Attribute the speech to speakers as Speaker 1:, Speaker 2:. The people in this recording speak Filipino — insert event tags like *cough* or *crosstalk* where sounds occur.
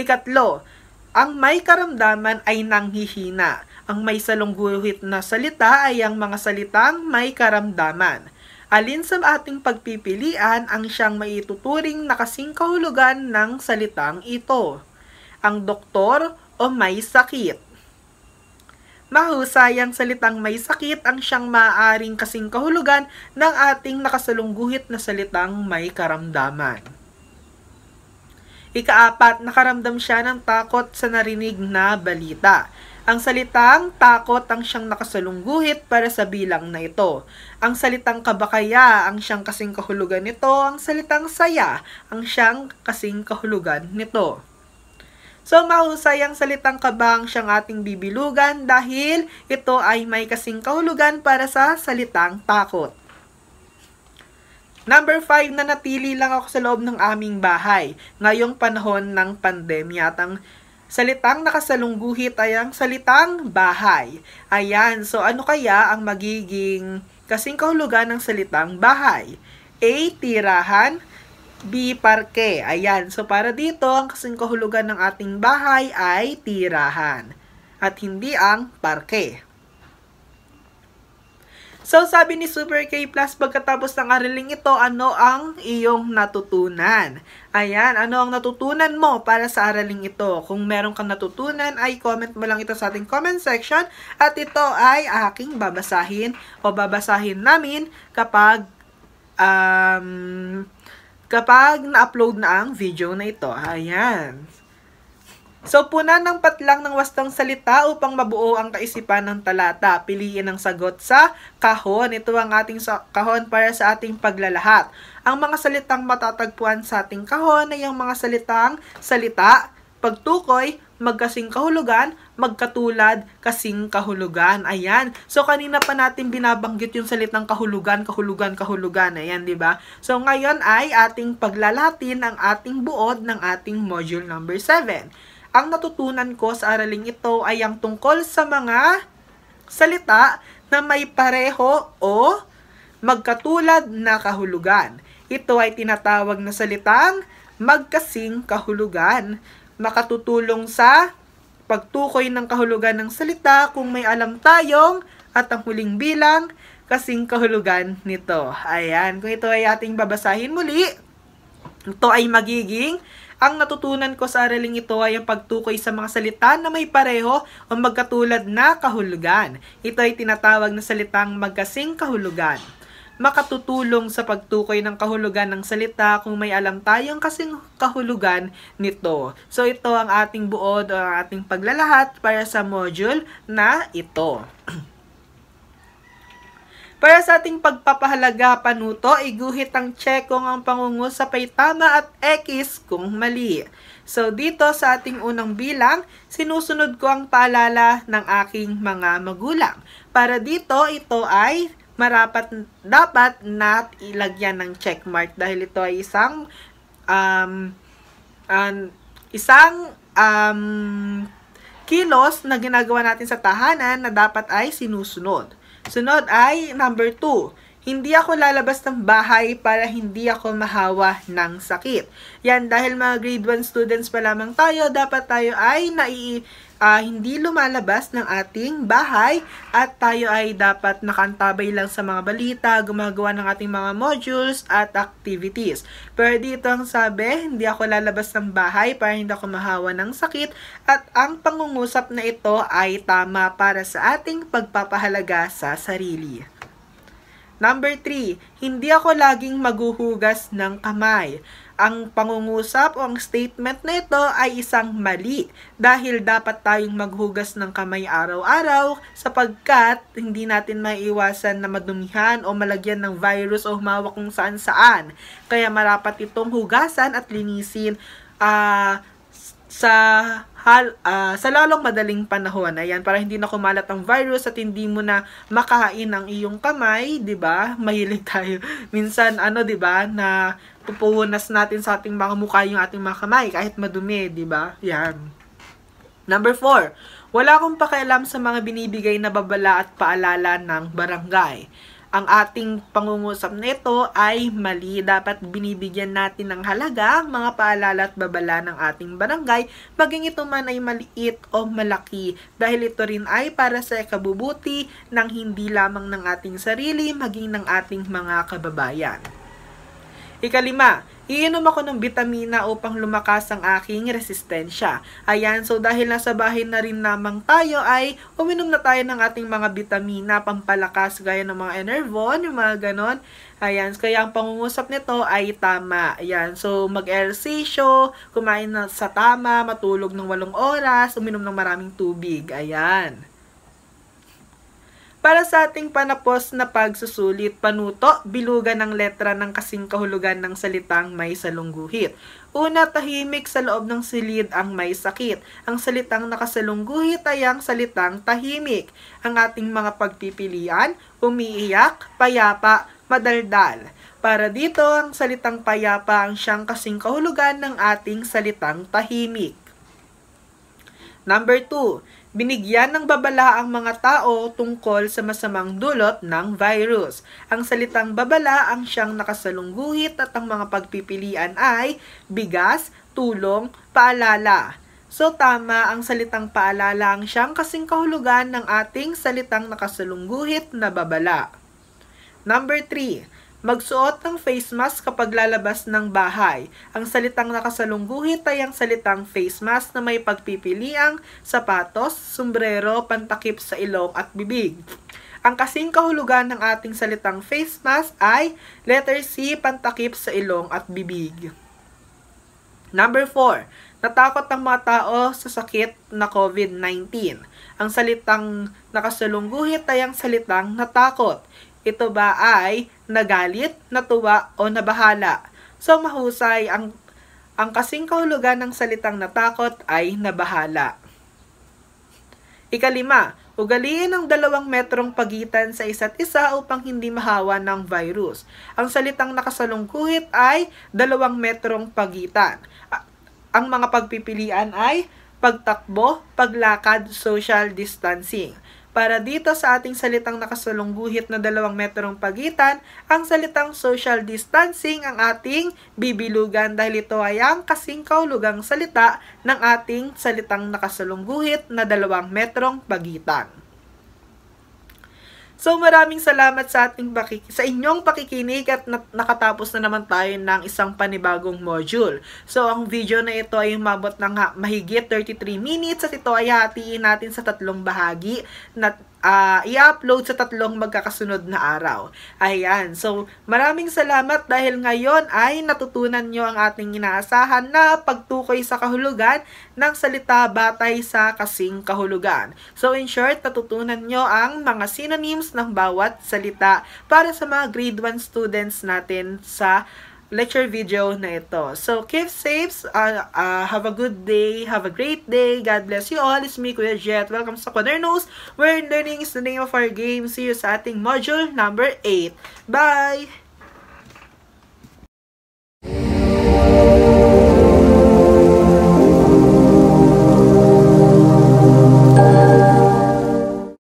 Speaker 1: Ikatlo, ang may karamdaman ay nanghihina. Ang may salungguhit na salita ay ang mga salitang may karamdaman. Alin sa ating pagpipilian ang siyang maituturing na kasingkahulugan ng salitang ito? Ang doktor o may sakit? Mahusay ang salitang may sakit ang siyang maaaring kasingkahulugan ng ating nakasalungguhit na salitang may karamdaman. Ikaapat, nakaramdam siya ng takot sa narinig na balita. Ang salitang takot ang siyang nakasalungguhit para sa bilang na ito. Ang salitang kabakaya ang siyang kasing kahulugan nito. Ang salitang saya ang siyang kasing kahulugan nito. So mahusay ang salitang kabang siyang ating bibilugan dahil ito ay may kasing kahulugan para sa salitang takot. Number 5, nanatili lang ako sa loob ng aming bahay ngayong panahon ng pandemya Tang salitang nakasalungguhit ay ang salitang bahay. Ayan, so ano kaya ang magiging kasing kahulugan ng salitang bahay? A. Tirahan B. Parke. Ayan, so para dito, ang kasing kahulugan ng ating bahay ay tirahan at hindi ang parke. So, sabi ni Super K Plus, pagkatapos ng araling ito, ano ang iyong natutunan? Ayan, ano ang natutunan mo para sa araling ito? Kung meron kang natutunan, ay comment mo lang ito sa ating comment section at ito ay aking babasahin o babasahin namin kapag um, kapag na-upload na ang video na ito. Ayan. So, puna ng patlang ng wastong salita upang mabuo ang kaisipan ng talata. Piliin ang sagot sa kahon. Ito ang ating kahon para sa ating paglalahat. Ang mga salitang matatagpuan sa ating kahon ay ang mga salitang salita, pagtukoy, magkasing kahulugan, magkatulad, kasing kahulugan. Ayan. So, kanina pa natin binabanggit yung salitang kahulugan, kahulugan, kahulugan. Ayan, di ba? So, ngayon ay ating paglalatin ang ating buod ng ating module number 7. Ang natutunan ko sa araling ito ay ang tungkol sa mga salita na may pareho o magkatulad na kahulugan. Ito ay tinatawag na salitang magkasing kahulugan. Makatutulong sa pagtukoy ng kahulugan ng salita kung may alam tayong at ang huling bilang kasing kahulugan nito. Ayan, kung ito ay ating babasahin muli, ito ay magiging ang natutunan ko sa araling ito ay ang pagtukoy sa mga salita na may pareho o magkatulad na kahulugan. Ito ay tinatawag na salitang magkasing kahulugan makatutulong sa pagtukoy ng kahulugan ng salita kung may alam tayong kasing kahulugan nito. So ito ang ating buod o ang ating paglalahat para sa module na ito. *clears throat* Para sa ating pagpapahalaga panuto, iguhit ang tsekong ang pangungusap ay tama at X kung mali. So dito sa ating unang bilang, sinusunod ko ang paalala ng aking mga magulang. Para dito, ito ay marapat dapat not ilagyan ng check mark dahil ito ay isang um, um isang um kilos na ginagawa natin sa tahanan na dapat ay sinusunod. Sunod ay number 2. Hindi ako lalabas ng bahay para hindi ako mahawa ng sakit. Yan, dahil mga grade 1 students pa lamang tayo, dapat tayo ay nai uh, hindi lumalabas ng ating bahay at tayo ay dapat nakantabay lang sa mga balita, gumagawa ng ating mga modules at activities. Pero dito ang sabi, hindi ako lalabas ng bahay para hindi ako mahawa ng sakit at ang pangungusap na ito ay tama para sa ating pagpapahalaga sa sarili. Number 3, hindi ako laging maghuhugas ng kamay. Ang pangungusap o ang statement na ito ay isang mali dahil dapat tayong maghugas ng kamay araw-araw sapagkat hindi natin maiiwasan na madumihan o malagyan ng virus o humawak kung saan-saan. Kaya marapat itong hugasan at linisin uh, sa hal, uh, sa lalong madaling panahon. Ayan, para hindi na kumalat ang virus at hindi mo na makahain ang iyong kamay, 'di ba? *laughs* Mahilig tayo minsan ano, 'di ba, na pupunas natin sa ating mga mukha yung ating mga kamay kahit madumi, 'di ba? Yan. Number 4. Wala akong pakialam sa mga binibigay na babala at paalala ng barangay. Ang ating pangungusap nito ay mali. Dapat binibigyan natin ng halaga ang mga paalala at babala ng ating barangay, maging ito man ay maliit o malaki. Dahil ito rin ay para sa kabubuti ng hindi lamang ng ating sarili, maging ng ating mga kababayan. Ikalima, iinom ako ng bitamina upang lumakas ang aking resistensya. Ayan, so dahil nasa bahay na rin lamang tayo ay uminom na tayo ng ating mga bitamina pampalakas gaya ng mga Enervon, yung mga ganon. Ayan, kaya ang pangungusap nito ay tama. Ayan, so mag-ersisyo, kumain na sa tama, matulog ng walong oras, uminom ng maraming tubig. Ayan para sa ating panapos na pagsusulit, panuto, bilugan ng letra ng kasing kahulugan ng salitang may salungguhit. Una, tahimik sa loob ng silid ang may sakit. Ang salitang nakasalungguhit ay ang salitang tahimik. Ang ating mga pagpipilian, umiiyak, payapa, madaldal. Para dito, ang salitang payapa ang siyang kasing kahulugan ng ating salitang tahimik. Number 2, Binigyan ng babala ang mga tao tungkol sa masamang dulot ng virus. Ang salitang babala ang siyang nakasalungguhit at ang mga pagpipilian ay bigas, tulong, paalala. So tama, ang salitang paalala ang siyang kasing kahulugan ng ating salitang nakasalungguhit na babala. Number 3, Magsuot ng face mask kapag lalabas ng bahay. Ang salitang nakasalungguhit ay ang salitang face mask na may pagpipiliang sapatos, sombrero, pantakip sa ilong at bibig. Ang kasing kahulugan ng ating salitang face mask ay letter C, pantakip sa ilong at bibig. Number 4, natakot ang mga tao sa sakit na COVID-19. Ang salitang nakasalungguhit ay ang salitang natakot. Ito ba ay nagalit, natuwa o nabahala? So mahusay ang ang kasing kahulugan ng salitang natakot ay nabahala. Ikalima, ugaliin ang dalawang metrong pagitan sa isa't isa upang hindi mahawa ng virus. Ang salitang nakasalungkuhit ay dalawang metrong pagitan. Ang mga pagpipilian ay pagtakbo, paglakad, social distancing. Para dito sa ating salitang nakasulong na dalawang metrong pagitan, ang salitang social distancing ang ating bibilugan dahil ito ay ang kasing salita ng ating salitang nakasulong na dalawang metrong pagitan. So maraming salamat sa ating pakik sa inyong pakikinig at na nakatapos na naman tayo ng isang panibagong module. So ang video na ito ay umabot ng mahigit 33 minutes at ito ay hatiin natin sa tatlong bahagi na uh, i-upload sa tatlong magkakasunod na araw. Ayan. So, maraming salamat dahil ngayon ay natutunan nyo ang ating inaasahan na pagtukoy sa kahulugan ng salita batay sa kasing kahulugan. So, in short, natutunan nyo ang mga synonyms ng bawat salita para sa mga grade 1 students natin sa lecture video na ito. So, keep safe. Uh, uh, have a good day. Have a great day. God bless you all. It's me, Kuya Jet. Welcome sa Corner Knows, where learning is the name of our game. See you sa ating module number 8. Bye!